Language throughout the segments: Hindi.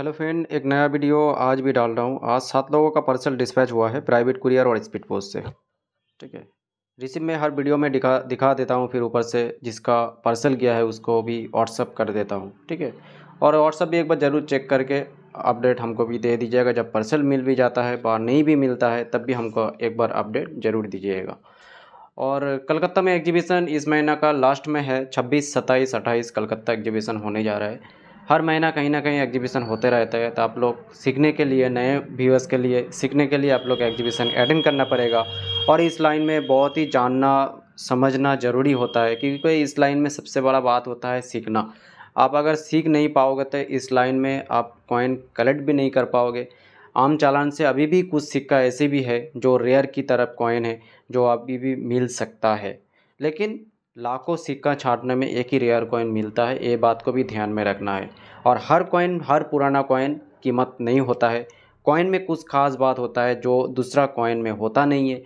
हेलो फ्रेंड एक नया वीडियो आज भी डाल रहा हूँ आज सात लोगों का पार्सल डिस्पैच हुआ है प्राइवेट कुरियर और स्पीड पोस्ट से ठीक है रिसिप में हर वीडियो में दिखा दिखा देता हूँ फिर ऊपर से जिसका पार्सल गया है उसको भी व्हाट्सअप कर देता हूँ ठीक है और व्हाट्सअप भी एक बार ज़रूर चेक करके अपडेट हमको भी दे दीजिएगा जब पार्सल मिल भी जाता है बार नहीं भी मिलता है तब भी हमको एक बार अपडेट ज़रूर दीजिएगा और कलकत्ता में एग्जीबिशन इस महीना का लास्ट में है छब्बीस सत्ताईस अट्ठाईस कलकत्ता एग्जीबिशन होने जा रहा है हर महीना कहीं ना कहीं एग्जीबिशन होते रहते हैं तो आप लोग सीखने के लिए नए व्यूअर्स के लिए सीखने के लिए आप लोग एग्जीबिशन अटेंड करना पड़ेगा और इस लाइन में बहुत ही जानना समझना ज़रूरी होता है क्योंकि इस लाइन में सबसे बड़ा बात होता है सीखना आप अगर सीख नहीं पाओगे तो इस लाइन में आप कॉइन कलेक्ट भी नहीं कर पाओगे आम चालान से अभी भी कुछ सिक्का ऐसे भी है जो रेयर की तरफ कॉइन है जो अभी भी मिल सकता है लेकिन लाखों सिक्का छाटने में एक ही रेयर कॉइन मिलता है ये बात को भी ध्यान में रखना है और हर कॉइन हर पुराना कॉइन कीमत नहीं होता है कॉइन में कुछ खास बात होता है जो दूसरा कॉइन में होता नहीं है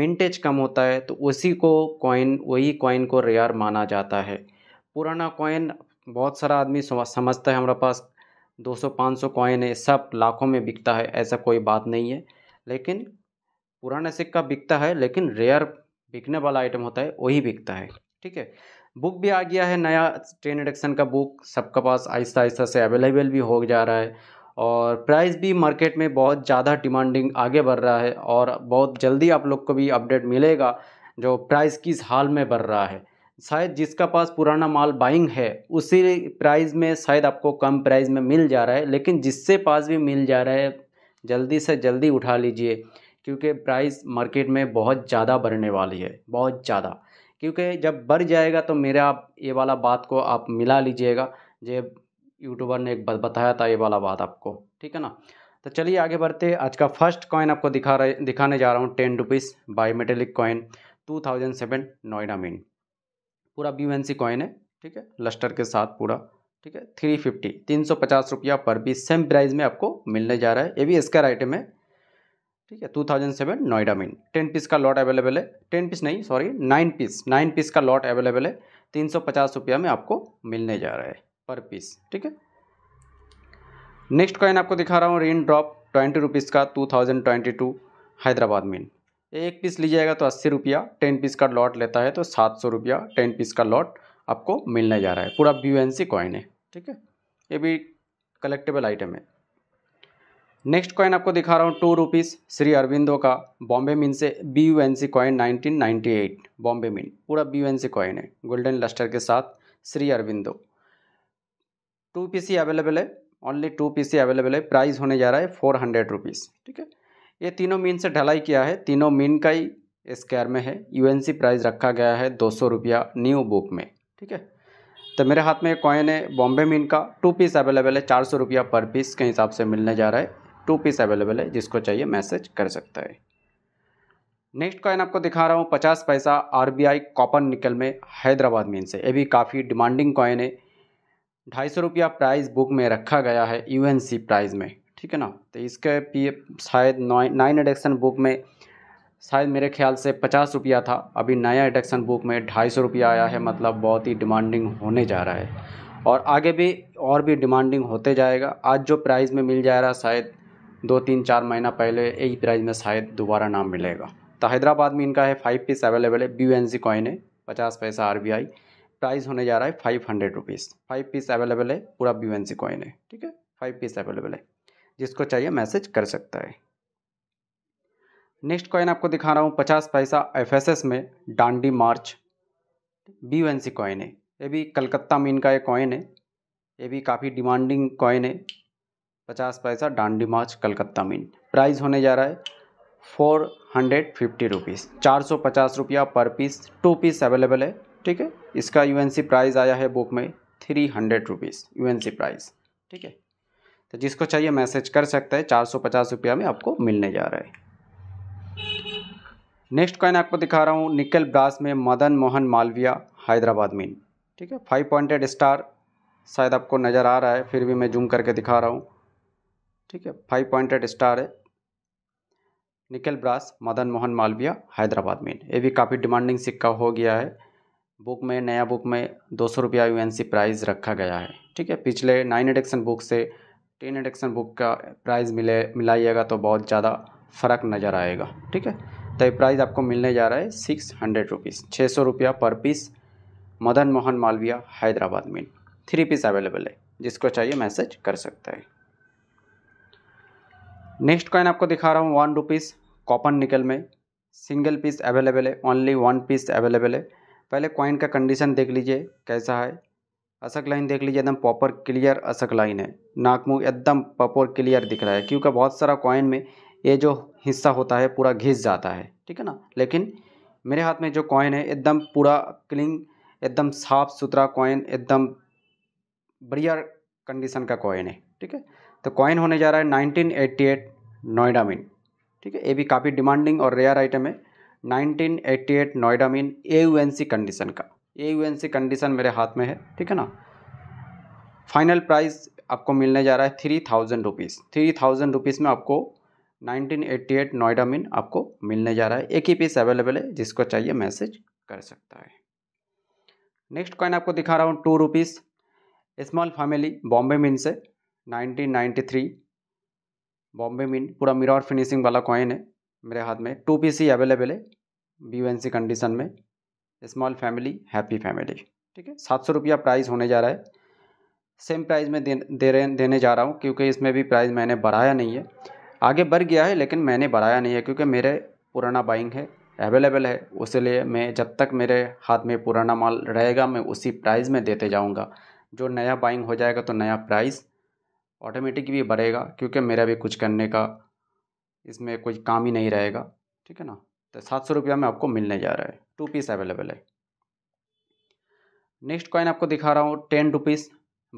मिनटेज कम होता है तो उसी को कॉइन वही कॉइन को रेयर माना जाता है पुराना कॉइन बहुत सारा आदमी समझता है हमारे पास 200-500 कॉइन है सब लाखों में बिकता है ऐसा कोई बात नहीं है लेकिन पुराना सिक्का बिकता है लेकिन रेयर बिकने वाला आइटम होता है वही बिकता है ठीक है बुक भी आ गया है नया ट्रेन एडक्शन का बुक सबका पास आहिस्ता आहिस्ता से अवेलेबल भी हो जा रहा है और प्राइस भी मार्केट में बहुत ज़्यादा डिमांडिंग आगे बढ़ रहा है और बहुत जल्दी आप लोग को भी अपडेट मिलेगा जो प्राइस किस हाल में बढ़ रहा है शायद जिसका पास पुराना माल बाइंग है उसी प्राइस में शायद आपको कम प्राइस में मिल जा रहा है लेकिन जिससे पास भी मिल जा रहा है जल्दी से जल्दी उठा लीजिए क्योंकि प्राइस मार्केट में बहुत ज़्यादा बढ़ने वाली है बहुत ज़्यादा क्योंकि जब बढ़ जाएगा तो मेरा आप ये वाला बात को आप मिला लीजिएगा जे यूट्यूबर ने एक बताया था ये वाला बात आपको ठीक है ना तो चलिए आगे बढ़ते आज का फर्स्ट कॉइन आपको दिखा रहे दिखाने जा रहा हूँ ten rupees bimetallic coin two thousand seven Noida mean पूरा बी एन सी कॉइन है ठीक है लस्टर के साथ पूरा ठीक है थ्री फिफ्टी तीन सौ पचास रुपया पर भी सेम प्राइस में आपको मिलने जा रहा है ये भी इसका आइटम है ठीक है टू थाउजेंड सेवन नोएडा में टेन पीस का लॉट अवेलेबल है टेन पीस नहीं sorry nine piece nine piece का लॉट अवेलेबल है तीन सौ पचास रुपया में आपको मिलने जा रहा है पर पीस ठीक है नेक्स्ट कॉइन आपको दिखा रहा हूँ रेन ड्रॉप ट्वेंटी रुपीज़ का two thousand twenty two Hyderabad में एक पीस लीजिएगा तो अस्सी रुपया टेन पीस का लॉट लेता है तो सात सौ रुपया टेन पीस का लॉट आपको मिलने जा रहा है पूरा बी कॉइन है ठीक है ये भी कलेक्टेबल आइटम है नेक्स्ट कॉइन आपको दिखा रहा हूँ टू रुपीज़ श्री अरविंदो का बॉम्बे मिन से B U N C coin nineteen eight Bombay mint पूरा B U N C coin है गोल्डन लस्टर के साथ Shri Aurobindo two P C available है only two P C available है प्राइस होने जा रहा है फोर हंड्रेड रुपीज़ ठीक है ये तीनों मीन से ढलाई किया है तीनों मीन का ही स्क्वायर में है यू एन सी प्राइस रखा गया है दो सौ रुपया न्यू बुक में ठीक है तो मेरे हाथ में एक कॉइन है बॉम्बे मीन का टू पीस अवेलेबल है चार सौ रुपया पर पीस के हिसाब से मिलने जा रहा है टू पीस अवेलेबल है जिसको चाहिए मैसेज कर सकता है नेक्स्ट कॉइन आपको दिखा रहा हूँ पचास पैसा आरबीआई कॉपर निकल में हैदराबाद में इनसे ये भी काफ़ी डिमांडिंग कॉइन है ढाई सौ रुपया प्राइस बुक में रखा गया है यूएनसी प्राइस में ठीक है ना तो इसके पी शायद नाइन एडक्शन बुक में शायद मेरे ख्याल से पचास रुपया था अभी नया एडक्शन बुक में ढाई सौ रुपया आया है मतलब बहुत ही डिमांडिंग होने जा रहा है और आगे भी और भी डिमांडिंग होते जाएगा आज जो प्राइस में मिल जा रहा शायद दो तीन चार महीना पहले यही प्राइस में शायद दोबारा नाम मिलेगा तो हैदराबाद में इनका है फाइव पीस अवेलेबल है बी एन कॉइन है पचास पैसा आर बी आई प्राइस होने जा रहा है five hundred rupees five piece available है पूरा बी एन कॉइन है ठीक है फाइव पीस अवेलेबल है जिसको चाहिए मैसेज कर सकता है नेक्स्ट कॉइन आपको दिखा रहा हूँ पचास पैसा एफ एस एस में Dandi march B N C coin है ये भी कलकत्ता में इनका एक कॉइन है ये भी काफ़ी डिमांडिंग कॉइन है पचास पैसा Dandi march Calcutta mint price होने जा रहा है फोर हंड्रेड फिफ्टी रुपीज़ चार सौ पचास रुपया per piece to piece available है ठीक है इसका यू प्राइस आया है बुक में three hundred rupees U price ठीक है तो जिसको चाहिए मैसेज कर सकता है चार सौ पचास रुपया में आपको मिलने जा रहा है नेक्स्ट कॉइन आपको दिखा रहा हूँ निकल ब्रास में मदन मोहन मालविया हैदराबाद मीन ठीक है फाइव पॉइंटेड स्टार शायद आपको नज़र आ रहा है फिर भी मैं जूम करके दिखा रहा हूँ ठीक है फाइव पॉइंटेड स्टार है निकल ब्रास मदन मोहन मालविया हैदराबाद में ये भी काफ़ी डिमांडिंग सिक्का हो गया है बुक में नया बुक में दो सौ रुपया सी प्राइज़ रखा गया है ठीक है पिछले नाइन एडिक्शन बुक से टेन एडिक्सन बुक का प्राइज़ मिले मिलाइएगा तो बहुत ज़्यादा फ़र्क नज़र आएगा ठीक है तो ये प्राइज़ आपको मिलने जा रहा है सिक्स हंड्रेड रुपीज़ छः सौ रुपया पर पीस मदन मोहन मालविया हैदराबाद में थ्री पीस अवेलेबल है जिसको चाहिए मैसेज कर सकता है नेक्स्ट कॉइन आपको दिखा रहा हूँ वन रुपीस कॉपन निकल में सिंगल पीस अवेलेबल है ओनली वन पीस अवेलेबल है पहले कॉइन का कंडीशन देख लीजिए कैसा है असक लाइन देख लीजिए एकदम प्रॉपर क्लियर असक लाइन है नाक मुँह एकदम प्रॉपर क्लियर दिख रहा है क्योंकि बहुत सारा कॉइन में ये जो हिस्सा होता है पूरा घिस जाता है ठीक है ना लेकिन मेरे हाथ में जो कॉइन है एकदम पूरा क्लीन एकदम साफ सुथरा कॉइन एकदम बढ़िया कंडीशन का कॉइन है ठीक है तो कॉइन होने जा रहा है 1988 नोएडा मिन ठीक है ये भी काफ़ी डिमांडिंग और रेयर आइटम है 1988 Noida mint A U N C condition का A U N C condition मेरे हाथ में है ठीक है ना फाइनल प्राइस आपको मिलने जा रहा है three thousand rupees three thousand rupees में आपको 1988 नोएडा मिन आपको मिलने जा रहा है एक ही पीस अवेलेबल है जिसको चाहिए मैसेज कर सकता है नेक्स्ट कॉइन आपको दिखा रहा हूँ two rupees small family Bombay mint से थ्री बॉम्बे मिंट पूरा मिरर फिनिशिंग वाला कॉइन है मेरे हाथ में टू पीसी अवेलेबल है बी कंडीशन में स्मॉल फैमिली हैप्पी फैमिली ठीक है सात सौ रुपया प्राइस होने जा रहा है सेम प्राइस में दे, दे रहे देने जा रहा हूँ क्योंकि इसमें भी प्राइस मैंने बढ़ाया नहीं है आगे बढ़ गया है लेकिन मैंने बढ़ाया नहीं है क्योंकि मेरे पुराना बाइंग है अवेलेबल है उसलिए मैं जब तक मेरे हाथ में पुराना माल रहेगा मैं उसी प्राइस में देते जाऊँगा जो नया बाइंग हो जाएगा तो नया प्राइस ऑटोमेटिक भी भरेगा क्योंकि मेरा भी कुछ करने का इसमें कोई काम ही नहीं रहेगा ठीक है ना तो सात सौ रुपया में आपको मिलने जा रहा है टू पीस अवेलेबल है नेक्स्ट कॉइन आपको दिखा रहा हूँ ten rupees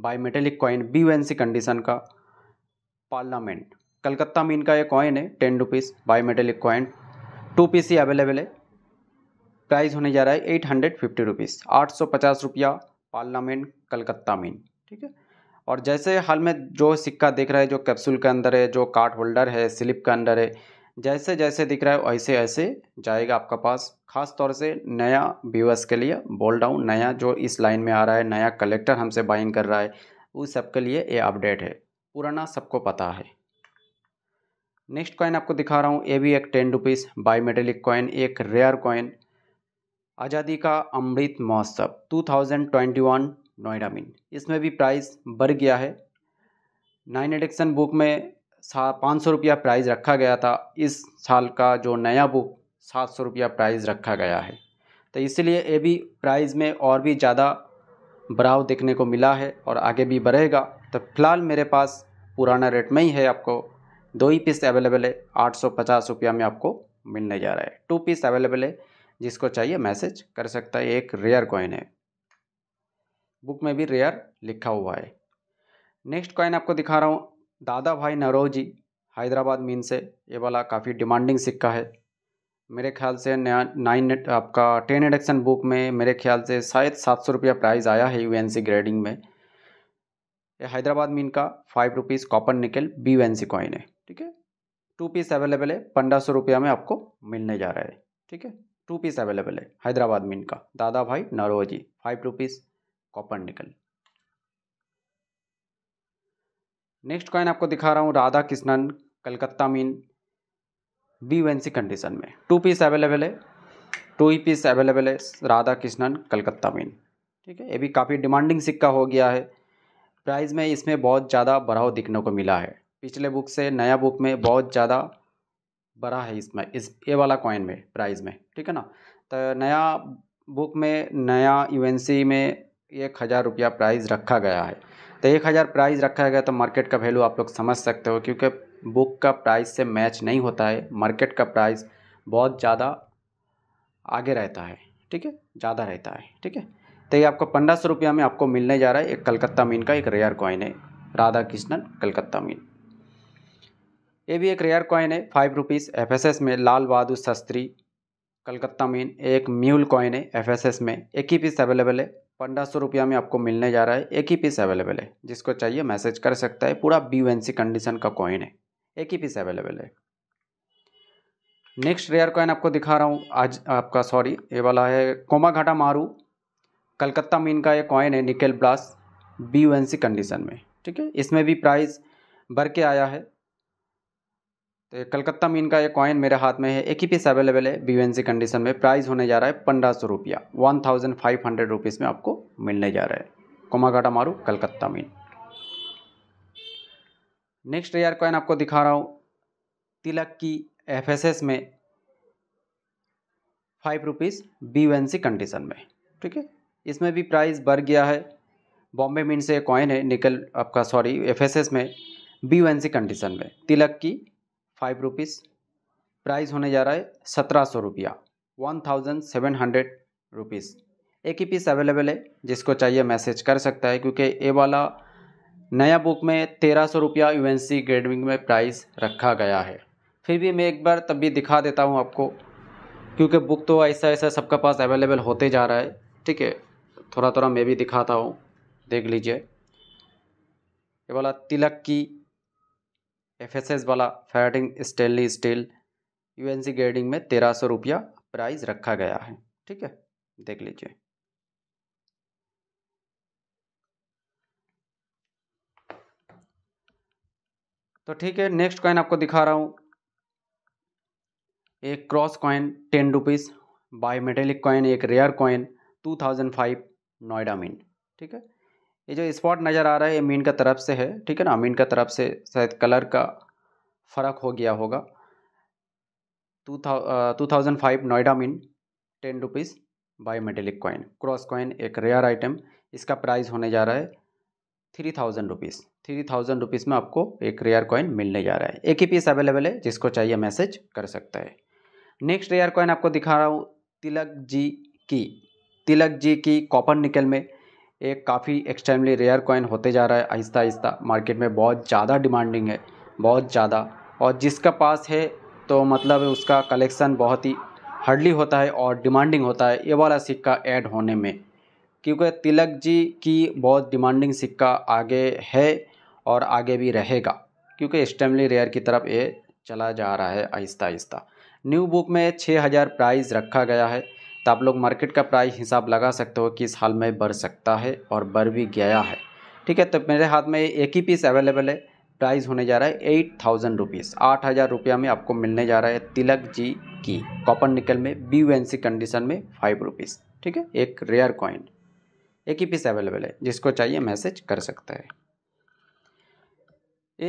bimetallic coin B N C condition का पार्लामेंट कलकत्ता मीन का ये कॉइन है ten rupees bimetallic coin two piece ही अवेलेबल है प्राइस होने जा रहा है एट हंड्रेड फिफ्टी रुपीज़ आठ सौ पचास रुपया पार्लामेंट कलकत्ता मीन ठीक है और जैसे हाल में जो सिक्का दिख रहा है जो कैप्सूल के अंदर है जो कार्ड होल्डर है स्लिप के अंदर है जैसे जैसे दिख रहा है वैसे ऐसे जाएगा आपका पास खास तौर से नया व्यूअर्स के लिए बोल रहा हूँ नया जो इस लाइन में आ रहा है नया कलेक्टर हमसे बाइंग कर रहा है उस के लिए ये अपडेट है पुराना सबको पता है नेक्स्ट कॉइन आपको दिखा रहा हूँ ये भी एक टेन रुपीज़ बायोमेटेलिक कॉइन एक रेयर कॉइन आज़ादी का अमृत महोत्सव 2021 नोएडा मिन इसमें भी प्राइस बढ़ गया है नाइन एडिक्शन बुक में सा पाँच सौ रुपया प्राइज़ रखा गया था इस साल का जो नया बुक सात सौ रुपया प्राइज़ रखा गया है तो इसलिए ये भी प्राइज़ में और भी ज़्यादा बढ़ाव देखने को मिला है और आगे भी बढ़ेगा तो फिलहाल मेरे पास पुराना रेट में ही है आपको दो ही पीस अवेलेबल है आठ सौ पचास रुपया में आपको मिलने जा रहा है टू पीस अवेलेबल है जिसको चाहिए मैसेज कर सकता है एक रेयर कॉइन है बुक में भी रेयर लिखा हुआ है नेक्स्ट कॉइन आपको दिखा रहा हूँ दादा भाई नरोजी जी हैदराबाद मीन से ये वाला काफ़ी डिमांडिंग सिक्का है मेरे ख्याल से नाइन आपका टेन एडक्शन बुक में मेरे ख्याल से शायद सात सौ रुपया प्राइज़ आया है यू ग्रेडिंग में ये हैदराबाद मीन का five rupees copper nickel B U coin है ठीक है टू पीस अवेलेबल है पंद्रह सौ रुपया में आपको मिलने जा रहा है ठीक है टू पीस अवेलेबल है हैदराबाद मीन का Dadabhai Naoroji five rupees copper nickel next coin आपको दिखा रहा हूँ Radhakrishnan Calcutta mint B C condition में टू पीस अवेलेबल है टू ही पीस अवेलेबल है राधा कृष्णन कलकत्ता मीन ठीक है ये भी काफ़ी डिमांडिंग सिक्का हो गया है प्राइस में इसमें बहुत ज़्यादा बढ़ाव दिखने को मिला है पिछले बुक से नया बुक में बहुत ज़्यादा बढ़ा है इसमें इस ये वाला कॉइन में प्राइस में ठीक है ना तो नया बुक में नया यूएनसी में एक हज़ार रुपया प्राइज़ रखा गया है तो एक हज़ार प्राइज़ रखा गया तो मार्केट का वैल्यू आप लोग समझ सकते हो क्योंकि बुक का प्राइस से मैच नहीं होता है मार्केट का प्राइस बहुत ज़्यादा आगे रहता है ठीक है ज़्यादा रहता है ठीक है तो ये आपको पंद्रह सौ रुपया में आपको मिलने जा रहा है एक कलकत्ता मीन का एक रेयर कॉइन है राधा कृष्णन कलकत्ता मीन ये भी एक रेयर कॉइन है फाइव रुपीज़ एफ में लाल बहादुर शास्त्री कलकत्ता मीन एक म्यूल कॉइन है एफ में एक ही पीस अवेलेबल है पंद्रह सौ रुपया में आपको मिलने जा रहा है एक ही पीस अवेलेबल है जिसको चाहिए मैसेज कर सकता है पूरा बी कंडीशन का कॉइन है एक ही पीस अवेलेबल है नेक्स्ट रेयर कॉइन आपको दिखा रहा हूँ आज आपका सॉरी ये वाला है कोमा घाटा मारू कलकत्ता मीन का ये कॉइन है निकेल ब्लास बी कंडीशन में ठीक है इसमें भी प्राइस बढ़ के आया है तो ये कलकत्ता मीन का ये कॉइन मेरे हाथ में है एक ही पीस अवेलेबल है बी कंडीशन में प्राइस होने जा रहा है पंद्रह सौ रुपया one thousand five hundred rupees में आपको मिलने जा रहा है Komagata Maru Calcutta mint next rare coin आपको दिखा रहा हूँ तिलक की एफ में फाइव रुपीज़ बी कंडीशन में ठीक है इसमें भी प्राइस बढ़ गया है बॉम्बे मीन से कॉइन है निकल आपका सॉरी एफ में बी कंडीशन में तिलक की फाइव रुपीज़ प्राइस होने जा रहा है सत्रह सौ रुपया one thousand seven hundred rupees एक ही पीस अवेलेबल है जिसको चाहिए मैसेज कर सकता है क्योंकि ये वाला नया बुक में तेरह सौ रुपया यू एन सी ग्रेडविंग में प्राइस रखा गया है फिर भी मैं एक बार तब भी दिखा देता हूँ आपको क्योंकि बुक तो ऐसा ऐसा सबके पास अवेलेबल होते जा रहा है ठीक है थोड़ा थोड़ा मैं भी दिखाता हूँ देख लीजिए ये वाला तिलक की एफ एस एस वाला फैटिंग stainless steel U N C grading में तेरह सौ रुपया प्राइस रखा गया है ठीक है देख लीजिए तो ठीक है नेक्स्ट कॉइन आपको दिखा रहा हूँ एक cross coin ten rupees bimetallic coin एक rare coin two thousand five Noida mint ठीक है ये जो स्पॉट नज़र आ रहा है ये मीन का तरफ से है ठीक है ना मीन का तरफ से शायद कलर का फ़र्क हो गया होगा two two thousand five Noida mint ten rupees bimetallic coin cross coin एक रेयर आइटम इसका प्राइस होने जा रहा है three thousand rupees three thousand rupees में आपको एक रेयर कॉइन मिलने जा रहा है एक ही पीस अवेलेबल है जिसको चाहिए मैसेज कर सकता है नेक्स्ट रेयर कॉइन आपको दिखा रहा हूँ तिलक जी की तिलक जी की कॉपर निकल में एक काफ़ी एक्सट्रीमली रेयर कॉइन होते जा रहा है आहिस्ता आहिस्ता मार्केट में बहुत ज़्यादा डिमांडिंग है बहुत ज़्यादा और जिसका पास है तो मतलब उसका कलेक्शन बहुत ही हार्डली होता है और डिमांडिंग होता है ये वाला सिक्का ऐड होने में क्योंकि तिलक जी की बहुत डिमांडिंग सिक्का आगे है और आगे भी रहेगा क्योंकि एक्सट्रीमली रेयर की तरफ ये चला जा रहा है आहिस्ता आहिस्ता न्यू बुक में छः हज़ार प्राइज़ रखा गया है तो आप लोग मार्केट का प्राइस हिसाब लगा सकते हो कि इस हाल में बढ़ सकता है और बढ़ भी गया है ठीक है तो मेरे हाथ में एक ही पीस अवेलेबल है प्राइस होने जा रहा है एट थाउजेंड रुपीज़ आठ हज़ार रुपया में आपको मिलने जा रहा है तिलक जी की कॉपर निकल में बी सी कंडीशन में फाइव रुपीज़ ठीक है एक रेयर कॉइन एक ही पीस अवेलेबल है जिसको चाहिए मैसेज कर सकता है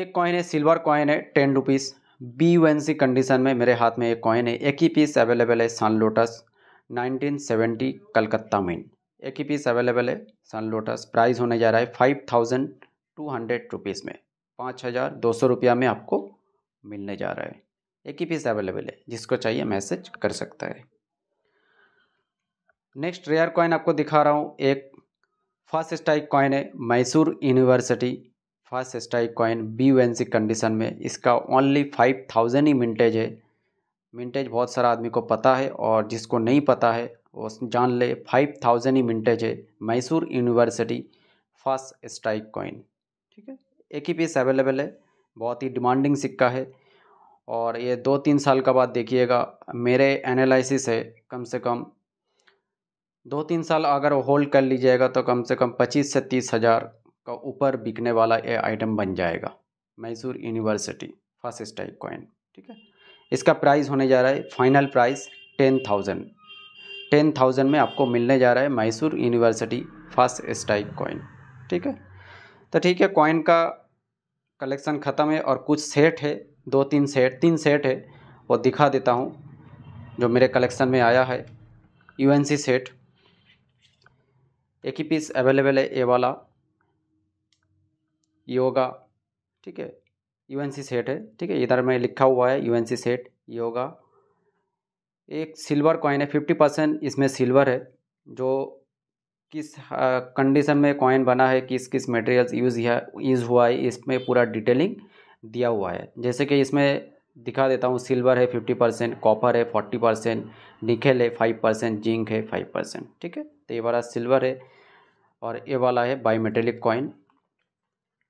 एक कॉइन है सिल्वर कॉइन है ten rupees B C condition में मेरे हाथ में एक कॉइन है एक ही पीस अवेलेबल है सन लोटस 1970 कलकत्ता में एक ही पीस अवेलेबल है सन लोटस प्राइस होने जा रहा है five thousand two hundred rupees में पाँच हज़ार दो सौ रुपया में आपको मिलने जा रहा है एक ही पीस अवेलेबल है जिसको चाहिए मैसेज कर सकता है नेक्स्ट रेयर कॉइन आपको दिखा रहा हूँ एक फर्स्ट स्ट्राइक कॉइन है Mysore university first strike coin B condition में इसका ओनली फाइव थाउजेंड ही मिनटेज है मिनटेज बहुत सारा आदमी को पता है और जिसको नहीं पता है वो जान ले फाइव थाउजेंड ही मिनटेज है Mysore university first strike coin ठीक है एक ही पीस अवेलेबल है बहुत ही डिमांडिंग सिक्का है और ये दो तीन साल का बाद देखिएगा मेरे एनालिसिस है कम से कम दो तीन साल अगर होल्ड कर लीजिएगा तो कम से कम पच्चीस से तीस हज़ार का ऊपर बिकने वाला ये आइटम बन जाएगा Mysore university first strike coin ठीक है इसका प्राइस होने जा रहा है final price ten thousand ten thousand में आपको मिलने जा रहा है Mysore university first strike coin ठीक है तो ठीक है कॉइन का कलेक्शन ख़त्म है और कुछ सेट है दो तीन सेट तीन सेट है वो दिखा देता हूँ जो मेरे कलेक्शन में आया है यू सेट एक ही पीस अवेलेबल है ए वाला योगा ठीक है यू सेट है ठीक है इधर में लिखा हुआ है यू सेट ये होगा एक सिल्वर कॉइन है फिफ्टी परसेंट इसमें सिल्वर है जो किस कंडीशन में कॉइन बना है किस किस मटेरियल्स यूज यूज़ हुआ है इसमें पूरा डिटेलिंग दिया हुआ है जैसे कि इसमें दिखा देता हूँ सिल्वर है फिफ्टी परसेंट कॉपर है फोर्टी परसेंट निखेल है फाइव परसेंट जिंक है फाइव परसेंट ठीक है तो ये वाला सिल्वर है और ये वाला है बायोमेटेलिक कॉइन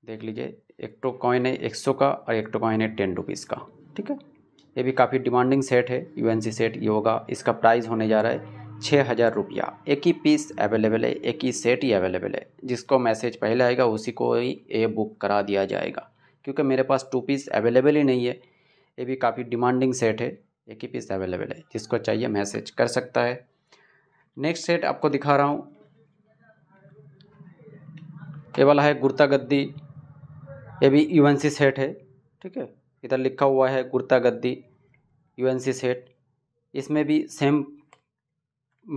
देख लीजिए एक टो तो कॉइन है एक सौ का और एक टो तो कॉइन है टेन रुपीज़ का ठीक है ये भी काफ़ी डिमांडिंग सेट है यू सेट ये होगा इसका प्राइस होने जा रहा है छः हज़ार रुपया एक ही पीस अवेलेबल है एक ही सेट ही अवेलेबल है जिसको मैसेज पहले आएगा उसी को ही ये बुक करा दिया जाएगा क्योंकि मेरे पास टू पीस अवेलेबल ही नहीं है ये भी काफ़ी डिमांडिंग सेट है एक ही पीस अवेलेबल है जिसको चाहिए मैसेज कर सकता है नेक्स्ट सेट आपको दिखा रहा हूँ ये वाला है गुर्ता गद्दी ये भी यू एन सी सेट है ठीक है इधर लिखा हुआ है कुर्ता गद्दी यू एन सी सेट इसमें भी सेम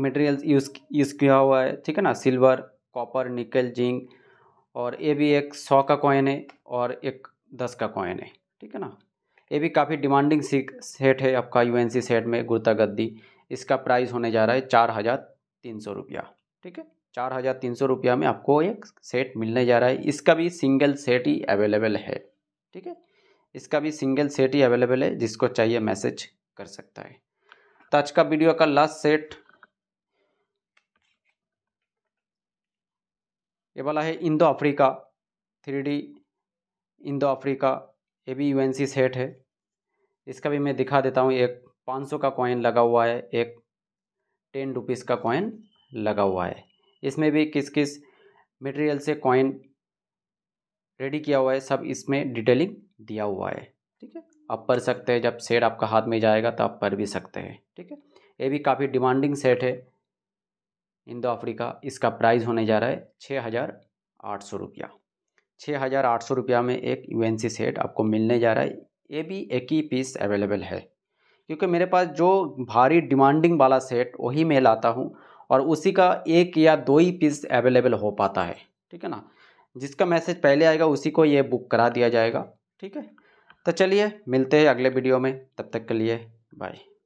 मटेरियल यूज़ यूज़ किया हुआ है ठीक है ना सिल्वर कॉपर निकल जिंक और ये भी एक सौ का कॉइन है और एक दस का कॉइन है ठीक है ना ये भी काफ़ी डिमांडिंग सेट है आपका यू सेट में गुर्ता गद्दी इसका प्राइस होने जा रहा है चार हज़ार तीन सौ रुपया ठीक है चार हज़ार तीन सौ रुपया में आपको एक सेट मिलने जा रहा है इसका भी सिंगल सेट ही अवेलेबल है ठीक है इसका भी सिंगल सेट ही अवेलेबल है जिसको चाहिए मैसेज कर सकता है तो आज का वीडियो का लास्ट सेट ये वाला है Indo Africa three D Indo Africa ये भी यू सेट है इसका भी मैं दिखा देता हूँ एक पाँच सौ का कॉइन लगा हुआ है एक टेन रुपीज़ का कॉइन लगा हुआ है इसमें भी किस किस मटेरियल से कॉइन रेडी किया हुआ है सब इसमें डिटेलिंग दिया हुआ है ठीक है आप पढ़ सकते हैं जब सेट आपका हाथ में जाएगा तो आप पढ़ भी सकते हैं ठीक है ये भी काफ़ी डिमांडिंग सेट है इंडो अफ्रीका इसका प्राइस होने जा रहा है छः हज़ार आठ सौ रुपया छः हज़ार आठ सौ रुपया में एक यू सेट आपको मिलने जा रहा है ये भी एक ही पीस अवेलेबल है क्योंकि मेरे पास जो भारी डिमांडिंग वाला सेट वही मैं लाता हूँ और उसी का एक या दो ही पीस अवेलेबल हो पाता है ठीक है ना जिसका मैसेज पहले आएगा उसी को ये बुक करा दिया जाएगा ठीक है तो चलिए मिलते हैं अगले वीडियो में तब तक के लिए बाय